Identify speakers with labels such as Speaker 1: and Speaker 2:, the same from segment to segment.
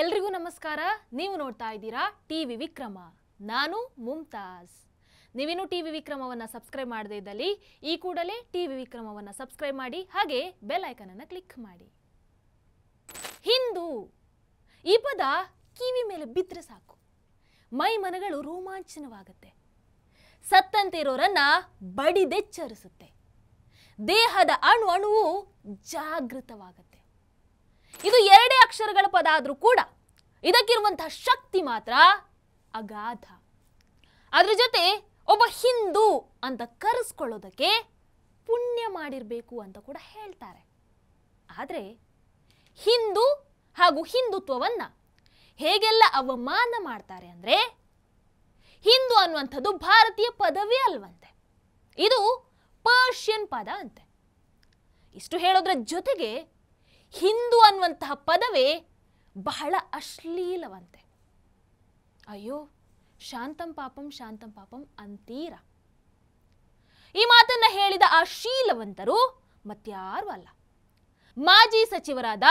Speaker 1: ಎಲ್ರಿಗೂ ನಮಸ್ಕಾರ ನೀವು ನೋಡ್ತಾ ಇದ್ದೀರಾ ಟಿ ವಿ ವಿಕ್ರಮ ನಾನು ಮುಮ್ತಾಜ್ ನೀವೇನು ಟಿ ವಿ ವಿಕ್ರಮವನ್ನು ಸಬ್ಸ್ಕ್ರೈಬ್ ಮಾಡದೇ ಇದ್ದಲ್ಲಿ ಈ ಕೂಡಲೇ ಟಿ ವಿ ವಿಕ್ರಮವನ್ನು ಸಬ್ಸ್ಕ್ರೈಬ್ ಮಾಡಿ ಹಾಗೆ ಬೆಲ್ ಐಕನನ್ನು ಕ್ಲಿಕ್ ಮಾಡಿ ಹಿಂದೂ ಈ ಪದ ಕಿವಿ ಮೇಲೆ ಬಿದ್ದರೆ ಸಾಕು ಮೈ ಮನಗಳು ರೋಮಾಂಚನವಾಗುತ್ತೆ ಸತ್ತಂತೆ ಇರೋರನ್ನ ಬಡಿದೆಚ್ಚರಿಸುತ್ತೆ ದೇಹದ ಅಣು ಅಣುವು ಜಾಗೃತವಾಗುತ್ತೆ ಇದು ಎರಡೇ ಅಕ್ಷರಗಳ ಪದ ಆದರೂ ಕೂಡ ಇದಕ್ಕಿರುವಂತಹ ಶಕ್ತಿ ಮಾತ್ರ ಅಗಾಧ ಅದ್ರ ಜೊತೆ ಒಬ್ಬ ಹಿಂದೂ ಅಂತ ಕರೆಸ್ಕೊಳ್ಳೋದಕ್ಕೆ ಪುಣ್ಯ ಮಾಡಿರಬೇಕು ಅಂತ ಕೂಡ ಹೇಳ್ತಾರೆ ಆದರೆ ಹಿಂದೂ ಹಾಗೂ ಹಿಂದುತ್ವವನ್ನು ಹೇಗೆಲ್ಲ ಅವಮಾನ ಮಾಡ್ತಾರೆ ಅಂದರೆ ಹಿಂದೂ ಅನ್ನುವಂಥದ್ದು ಭಾರತೀಯ ಪದವೇ ಅಲ್ವಂತೆ ಇದು ಪರ್ಷಿಯನ್ ಪದ ಅಂತೆ ಇಷ್ಟು ಹೇಳೋದ್ರ ಜೊತೆಗೆ ಹಿಂದೂ ಅನ್ನುವಂತಹ ಪದವೇ ಬಹಳ ಅಶ್ಲೀಲವಂತೆ ಅಯ್ಯೋ ಶಾಂತಂ ಪಾಪಂ ಶಾಂತಂ ಪಾಪಂ ಅಂತೀರ ಈ ಮಾತನ್ನ ಹೇಳಿದ ಆ ಶೀಲವಂತರು ಮತ್ಯಾರೂ ಅಲ್ಲ ಮಾಜಿ ಸಚಿವರಾದ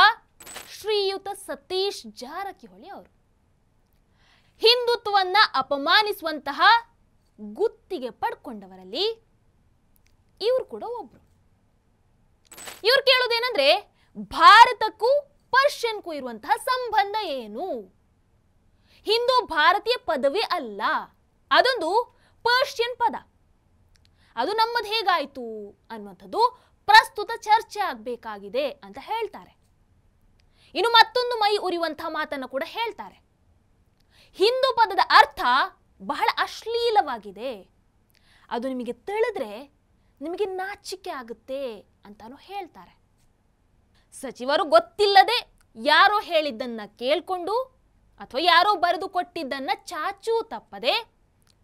Speaker 1: ಶ್ರೀಯುತ ಸತೀಶ್ ಜಾರಕಿಹೊಳಿ ಅವರು ಹಿಂದುತ್ವವನ್ನ ಅಪಮಾನಿಸುವಂತಹ ಗುತ್ತಿಗೆ ಪಡ್ಕೊಂಡವರಲ್ಲಿ ಇವ್ರು ಕೂಡ ಒಬ್ರು ಇವ್ರು ಕೇಳೋದೇನಂದ್ರೆ ಭಾರತಕ್ಕೂ ಪರ್ಷಿಯನ್ಗೂ ಇರುವಂತಹ ಸಂಬಂಧ ಏನು ಹಿಂದೂ ಭಾರತೀಯ ಪದವೇ ಅಲ್ಲ ಅದೊಂದು ಪರ್ಷಿಯನ್ ಪದ ಅದು ನಮ್ಮದು ಹೇಗಾಯಿತು ಅನ್ನುವಂಥದ್ದು ಪ್ರಸ್ತುತ ಚರ್ಚೆ ಆಗಬೇಕಾಗಿದೆ ಅಂತ ಹೇಳ್ತಾರೆ ಇನ್ನು ಮತ್ತೊಂದು ಮೈ ಉರಿಯುವಂತಹ ಮಾತನ್ನು ಕೂಡ ಹೇಳ್ತಾರೆ ಹಿಂದೂ ಪದದ ಅರ್ಥ ಬಹಳ ಅಶ್ಲೀಲವಾಗಿದೆ ಅದು ನಿಮಗೆ ತಿಳಿದ್ರೆ ನಿಮಗೆ ನಾಚಿಕೆ ಆಗುತ್ತೆ ಅಂತಾನು ಹೇಳ್ತಾರೆ ಸಚಿವರು ಗೊತ್ತಿಲ್ಲದೆ ಯಾರೋ ಹೇಳಿದ್ದನ್ನ ಕೇಳಿಕೊಂಡು ಅಥವಾ ಯಾರೋ ಬರೆದು ಕೊಟ್ಟಿದ್ದನ್ನ ಚಾಚೂ ತಪ್ಪದೆ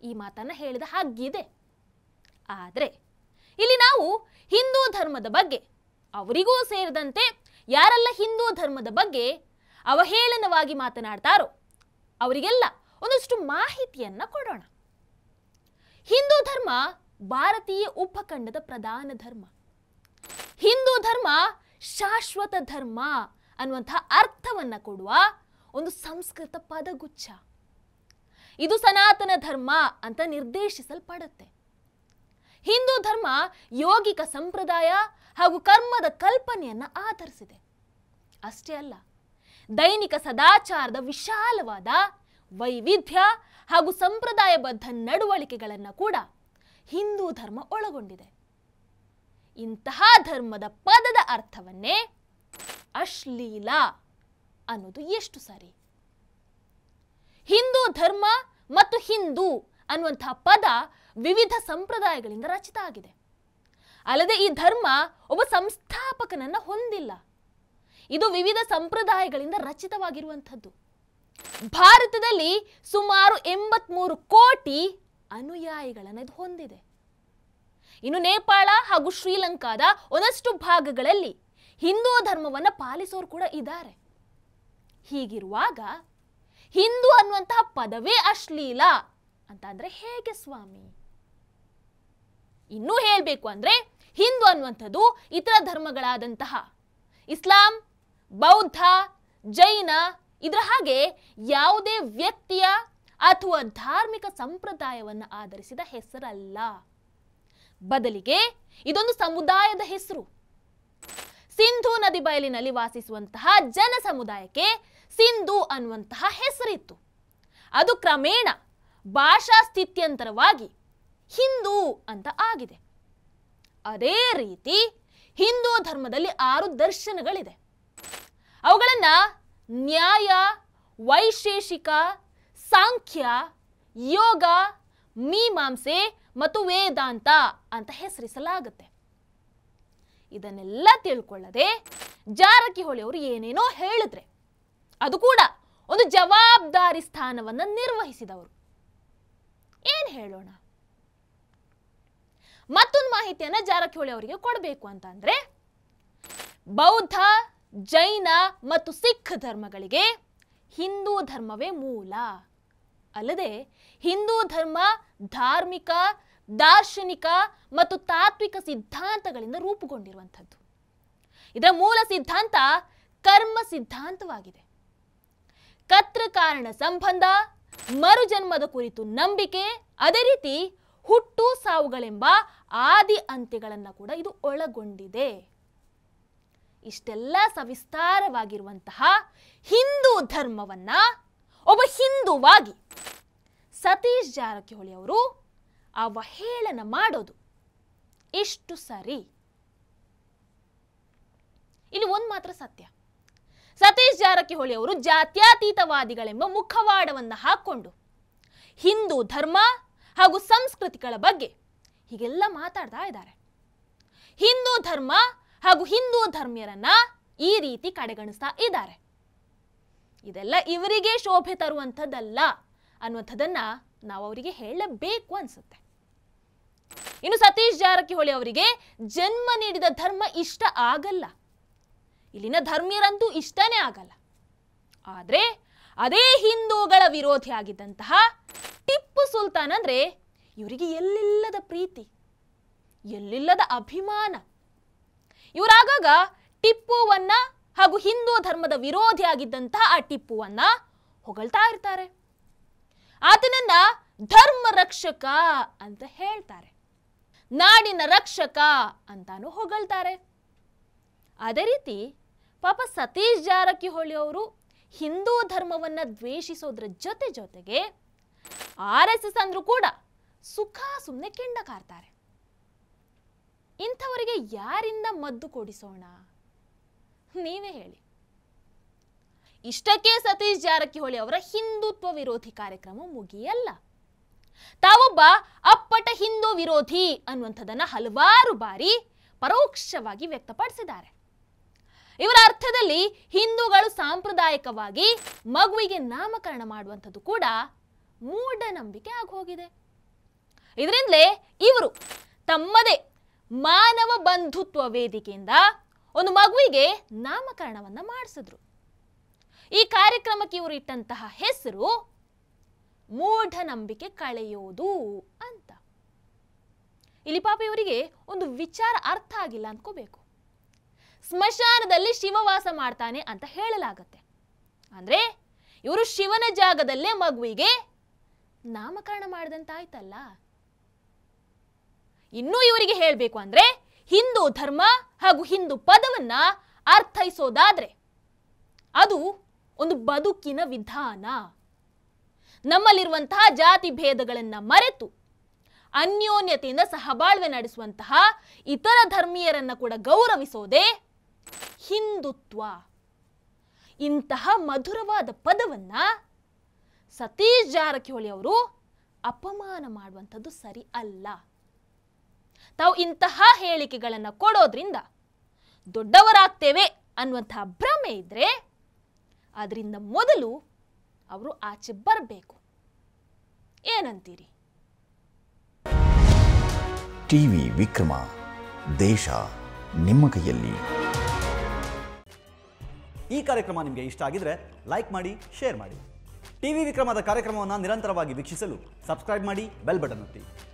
Speaker 1: ಈ ಮಾತನ್ನ ಹೇಳಿದ ಹಾಗಿದೆ ಆದರೆ ಇಲ್ಲಿ ನಾವು ಹಿಂದೂ ಧರ್ಮದ ಬಗ್ಗೆ ಅವರಿಗೂ ಸೇರಿದಂತೆ ಯಾರೆಲ್ಲ ಹಿಂದೂ ಧರ್ಮದ ಬಗ್ಗೆ ಅವಹೇಳನವಾಗಿ ಮಾತನಾಡ್ತಾರೋ ಅವರಿಗೆಲ್ಲ ಒಂದಷ್ಟು ಮಾಹಿತಿಯನ್ನ ಕೊಡೋಣ ಹಿಂದೂ ಧರ್ಮ ಭಾರತೀಯ ಉಪಖಂಡದ ಪ್ರಧಾನ ಧರ್ಮ ಹಿಂದೂ ಧರ್ಮ ಶಾಶ್ವತ ಧರ್ಮ ಅನ್ನುವಂಥ ಅರ್ಥವನ್ನು ಕೊಡುವ ಒಂದು ಸಂಸ್ಕೃತ ಪದಗುಚ್ಛ ಇದು ಸನಾತನ ಧರ್ಮ ಅಂತ ನಿರ್ದೇಶಿಸಲ್ಪಡುತ್ತೆ ಹಿಂದೂ ಧರ್ಮ ಯೋಗಿಕ ಸಂಪ್ರದಾಯ ಹಾಗೂ ಕರ್ಮದ ಕಲ್ಪನೆಯನ್ನು ಆಧರಿಸಿದೆ ಅಷ್ಟೇ ಅಲ್ಲ ದೈನಿಕ ಸದಾಚಾರದ ವಿಶಾಲವಾದ ವೈವಿಧ್ಯ ಹಾಗೂ ಸಂಪ್ರದಾಯಬದ್ಧ ನಡವಳಿಕೆಗಳನ್ನು ಕೂಡ ಹಿಂದೂ ಧರ್ಮ ಒಳಗೊಂಡಿದೆ ಇಂತಹ ಧರ್ಮದ ಪದದ ಅರ್ಥವನ್ನೇ ಅಶ್ಲೀಲ ಅನ್ನೋದು ಎಷ್ಟು ಸರಿ ಹಿಂದೂ ಧರ್ಮ ಮತ್ತು ಹಿಂದೂ ಅನ್ನುವಂತಹ ಪದ ವಿವಿಧ ಸಂಪ್ರದಾಯಗಳಿಂದ ರಚಿತ ಆಗಿದೆ ಅಲ್ಲದೆ ಈ ಧರ್ಮ ಒಬ್ಬ ಸಂಸ್ಥಾಪಕನನ್ನು ಹೊಂದಿಲ್ಲ ಇದು ವಿವಿಧ ಸಂಪ್ರದಾಯಗಳಿಂದ ರಚಿತವಾಗಿರುವಂಥದ್ದು ಭಾರತದಲ್ಲಿ ಸುಮಾರು ಎಂಬತ್ಮೂರು ಕೋಟಿ ಅನುಯಾಯಿಗಳನ್ನು ಇದು ಹೊಂದಿದೆ ಇನ್ನು ನೇಪಾಳ ಹಾಗೂ ಶ್ರೀಲಂಕಾದ ಒಂದಷ್ಟು ಭಾಗಗಳಲ್ಲಿ ಹಿಂದೂ ಧರ್ಮವನ್ನು ಪಾಲಿಸೋರು ಕೂಡ ಇದ್ದಾರೆ ಹೀಗಿರುವಾಗ ಹಿಂದೂ ಅನ್ನುವಂತಹ ಪದವೇ ಅಶ್ಲೀಲ ಅಂತ ಅಂದ್ರೆ ಹೇಗೆ ಸ್ವಾಮಿ ಇನ್ನೂ ಹೇಳಬೇಕು ಅಂದ್ರೆ ಹಿಂದೂ ಅನ್ನುವಂಥದ್ದು ಇತರ ಧರ್ಮಗಳಾದಂತಹ ಇಸ್ಲಾಂ ಬೌದ್ಧ ಜೈನ ಇದರ ಹಾಗೆ ಯಾವುದೇ ವ್ಯಕ್ತಿಯ ಅಥವಾ ಧಾರ್ಮಿಕ ಸಂಪ್ರದಾಯವನ್ನು ಆಧರಿಸಿದ ಹೆಸರಲ್ಲ ಬದಲಿಗೆ ಇದೊಂದು ಸಮುದಾಯದ ಹೆಸರು ಸಿಂಧು ನದಿ ಬಯಲಿನಲ್ಲಿ ವಾಸಿಸುವಂತಹ ಜನ ಸಮುದಾಯಕ್ಕೆ ಸಿಂಧು ಅನ್ನುವಂತಹ ಹೆಸರಿತ್ತು ಅದು ಕ್ರಮೇಣ ಭಾಷಾ ಸ್ಥಿತ್ಯಂತರವಾಗಿ ಹಿಂದೂ ಅಂತ ಆಗಿದೆ ಅದೇ ರೀತಿ ಹಿಂದೂ ಧರ್ಮದಲ್ಲಿ ಆರು ದರ್ಶನಗಳಿದೆ ಅವುಗಳನ್ನು ನ್ಯಾಯ ವೈಶೇಷಿಕ ಸಾಂಖ್ಯ ಯೋಗ ಮೀಮಾಂಸೆ ಮತ್ತು ವೇದಾಂತ ಅಂತ ಹೆಸರಿಸಲಾಗುತ್ತೆ ಇದನ್ನೆಲ್ಲ ತಿಳ್ಕೊಳ್ಳದೆ ಜಾರಕಿಹೊಳಿ ಅವರು ಏನೇನೋ ಹೇಳಿದ್ರೆ ಅದು ಕೂಡ ಒಂದು ಜವಾಬ್ದಾರಿ ಸ್ಥಾನವನ್ನು ನಿರ್ವಹಿಸಿದವರು ಏನ್ ಹೇಳೋಣ ಮತ್ತೊಂದು ಮಾಹಿತಿಯನ್ನ ಜಾರಕಿಹೊಳಿ ಅವರಿಗೆ ಕೊಡಬೇಕು ಅಂತ ಅಂದ್ರೆ ಬೌದ್ಧ ಜೈನ ಮತ್ತು ಸಿಖ್ ಧರ್ಮಗಳಿಗೆ ಹಿಂದೂ ಧರ್ಮವೇ ಮೂಲ ಅಲ್ಲದೆ ಹಿಂದೂ ಧರ್ಮ ಧಾರ್ಮಿಕ ದಾರ್ಶನಿಕ ಮತ್ತು ತಾತ್ವಿಕ ಸಿದ್ಧಾಂತಗಳಿಂದ ರೂಪುಗೊಂಡಿರುವಂಥದ್ದು ಇದರ ಮೂಲ ಸಿದ್ಧಾಂತ ಕರ್ಮ ಸಿದ್ಧಾಂತವಾಗಿದೆ ಕತ್ರ ಕಾರಣ ಸಂಬಂಧ ಮರುಜನ್ಮದ ಕುರಿತು ನಂಬಿಕೆ ಅದೇ ರೀತಿ ಹುಟ್ಟು ಸಾವುಗಳೆಂಬ ಆದಿ ಅಂತ್ಯಗಳನ್ನು ಕೂಡ ಇದು ಒಳಗೊಂಡಿದೆ ಇಷ್ಟೆಲ್ಲ ಸವಿಸ್ತಾರವಾಗಿರುವಂತಹ ಹಿಂದೂ ಧರ್ಮವನ್ನ ಒಬ್ಬ ಹಿಂದುವಾಗಿ ಸತೀಶ್ ಜಾರಕಿಹೊಳಿ ಅವರು ಅವಹೇಳನ ಮಾಡೋದು ಇಷ್ಟು ಸರಿ ಇಲ್ಲಿ ಒಂದು ಮಾತ್ರ ಸತ್ಯ ಸತೀಶ್ ಜಾರಕಿಹೊಳಿ ಅವರು ಜಾತ್ಯಾತೀತವಾದಿಗಳೆಂಬ ಮುಖವಾಡವನ್ನು ಹಾಕ್ಕೊಂಡು ಹಿಂದೂ ಧರ್ಮ ಹಾಗೂ ಸಂಸ್ಕೃತಿಗಳ ಬಗ್ಗೆ ಹೀಗೆಲ್ಲ ಮಾತಾಡ್ತಾ ಇದ್ದಾರೆ ಹಿಂದೂ ಧರ್ಮ ಹಾಗೂ ಹಿಂದೂ ಧರ್ಮೀಯರನ್ನ ಈ ರೀತಿ ಕಡೆಗಣಿಸ್ತಾ ಇದ್ದಾರೆ ಇದೆಲ್ಲ ಇವರಿಗೆ ಶೋಭೆ ತರುವಂಥದ್ದಲ್ಲ ಅನ್ನುವಂಥದ್ದನ್ನು ನಾವು ಅವರಿಗೆ ಹೇಳಬೇಕು ಅನ್ಸುತ್ತೆ ಇನ್ನು ಸತೀಶ್ ಜಾರಕಿಹೊಳಿ ಅವರಿಗೆ ಜನ್ಮ ನೀಡಿದ ಧರ್ಮ ಇಷ್ಟ ಆಗಲ್ಲ ಇಲ್ಲಿನ ಧರ್ಮೀಯರಂತೂ ಇಷ್ಟನೇ ಆಗಲ್ಲ ಆದರೆ ಅದೇ ಹಿಂದೂಗಳ ವಿರೋಧಿ ಆಗಿದ್ದಂತಹ ಟಿಪ್ಪು ಸುಲ್ತಾನ್ ಅಂದರೆ ಇವರಿಗೆ ಎಲ್ಲಿಲ್ಲದ ಪ್ರೀತಿ ಎಲ್ಲಿಲ್ಲದ ಅಭಿಮಾನ ಇವರಾಗಾಗ ಟಿಪ್ಪುವನ್ನ ಹಾಗೂ ಹಿಂದೂ ಧರ್ಮದ ವಿರೋಧಿಯಾಗಿದ್ದಂತಹ ಆ ಟಿಪ್ಪುವನ್ನ ಹೊಗಳ್ತಾ ಇರ್ತಾರೆ ಆತನನ್ನ ಧರ್ಮ ರಕ್ಷಕ ಅಂತ ಹೇಳ್ತಾರೆ ನಾಡಿನ ರಕ್ಷಕ ಅಂತಾನು ಹೊಗಳ್ತಾರೆ ಅದೇ ರೀತಿ ಪಾಪ ಸತೀಶ್ ಜಾರಕಿಹೊಳಿ ಅವರು ಹಿಂದೂ ಧರ್ಮವನ್ನ ದ್ವೇಷಿಸೋದ್ರ ಜೊತೆ ಜೊತೆಗೆ ಆರ್ ಎಸ್ ಎಸ್ ಅಂದ್ರೂ ಕೂಡ ಸುಖ ಸುಮ್ಮನೆ ಕೆಂಡ ಕಾರ್ತಾರೆ ಇಂಥವರಿಗೆ ಯಾರಿಂದ ಮದ್ದು ಕೊಡಿಸೋಣ ನೀವೇ ಹೇಳಿ ಇಷ್ಟಕ್ಕೆ ಸತೀಶ್ ಜಾರಕಿಹೊಳಿ ಅವರ ಹಿಂದುತ್ವ ವಿರೋಧಿ ಕಾರ್ಯಕ್ರಮ ಮುಗಿಯಲ್ಲ ತಾವೊಬ್ಬ ಅಪ್ಪಟ ಹಿಂದೂ ವಿರೋಧಿ ಅನ್ನುವಂಥದ್ದನ್ನ ಹಲವಾರು ಬಾರಿ ಪರೋಕ್ಷವಾಗಿ ವ್ಯಕ್ತಪಡಿಸಿದ್ದಾರೆ ಇವರ ಅರ್ಥದಲ್ಲಿ ಹಿಂದೂಗಳು ಸಾಂಪ್ರದಾಯಿಕವಾಗಿ ಮಗುವಿಗೆ ನಾಮಕರಣ ಮಾಡುವಂಥದ್ದು ಕೂಡ ಮೂಢನಂಬಿಕೆ ಆಗೋಗಿದೆ ಇದರಿಂದಲೇ ಇವರು ತಮ್ಮದೇ ಮಾನವ ಬಂಧುತ್ವ ವೇದಿಕೆಯಿಂದ ಒಂದು ಮಗುವಿಗೆ ನಾಮಕರಣವನ್ನ ಮಾಡಿಸಿದ್ರು ಈ ಕಾರ್ಯಕ್ರಮಕ್ಕೆ ಇವರು ಇಟ್ಟಂತಹ ಹೆಸರು ಮೂಢನಂಬಿಕೆ ಕಳೆಯೋದು ಅಂತ ಇಲ್ಲಿ ಪಾಪ ಇವರಿಗೆ ಒಂದು ವಿಚಾರ ಅರ್ಥ ಆಗಿಲ್ಲ ಅನ್ಕೋಬೇಕು ಸ್ಮಶಾನದಲ್ಲಿ ಶಿವವಾಸ ಮಾಡ್ತಾನೆ ಅಂತ ಹೇಳಲಾಗತ್ತೆ ಅಂದ್ರೆ ಇವರು ಶಿವನ ಜಾಗದಲ್ಲೇ ಮಗುವಿಗೆ ನಾಮಕರಣ ಮಾಡಿದಂತಾಯ್ತಲ್ಲ ಆಯ್ತಲ್ಲ ಇನ್ನೂ ಇವರಿಗೆ ಹೇಳಬೇಕು ಅಂದ್ರೆ ಹಿಂದೂ ಧರ್ಮ ಹಾಗೂ ಹಿಂದೂ ಪದವನ್ನ ಅರ್ಥೈಸೋದಾದ್ರೆ ಅದು ಒಂದು ಬದುಕಿನ ವಿಧಾನ ನಮ್ಮಲ್ಲಿರುವಂತಹ ಜಾತಿ ಭೇದಗಳನ್ನು ಮರೆತು ಅನ್ಯೋನ್ಯತೆಯಿಂದ ಸಹಬಾಳ್ವೆ ನಡೆಸುವಂತಹ ಇತರ ಧರ್ಮೀಯರನ್ನು ಕೂಡ ಗೌರವಿಸೋದೇ ಹಿಂದುತ್ವ ಇಂತಹ ಮಧುರವಾದ ಪದವನ್ನ ಸತೀಶ್ ಜಾರಕಿಹೊಳಿ ಅವರು ಅಪಮಾನ ಮಾಡುವಂಥದ್ದು ಸರಿ ಅಲ್ಲ ತಾವು ಇಂತಹ ಹೇಳಿಕೆಗಳನ್ನು ಕೊಡೋದ್ರಿಂದ ದೊಡ್ಡವರಾಗ್ತೇವೆ ಅನ್ನುವಂಥ ಭ್ರಮೆ ಇದ್ದರೆ ಅದರಿಂದ ಮೊದಲು ಅವರು ಆಚೆ ಬರಬೇಕು ಏನಂತೀರಿ ಟಿವಿ ವಿಕ್ರಮ ದೇಶ ನಿಮ್ಮ ಕೈಯಲ್ಲಿ ಈ ಕಾರ್ಯಕ್ರಮ ನಿಮಗೆ ಇಷ್ಟ ಆಗಿದ್ರೆ ಲೈಕ್ ಮಾಡಿ ಶೇರ್ ಮಾಡಿ ಟಿವಿ ವಿಕ್ರಮದ ಕಾರ್ಯಕ್ರಮವನ್ನು ನಿರಂತರವಾಗಿ ವೀಕ್ಷಿಸಲು ಸಬ್ಸ್ಕ್ರೈಬ್ ಮಾಡಿ ಬೆಲ್ ಬಟನ್ ಒತ್ತಿ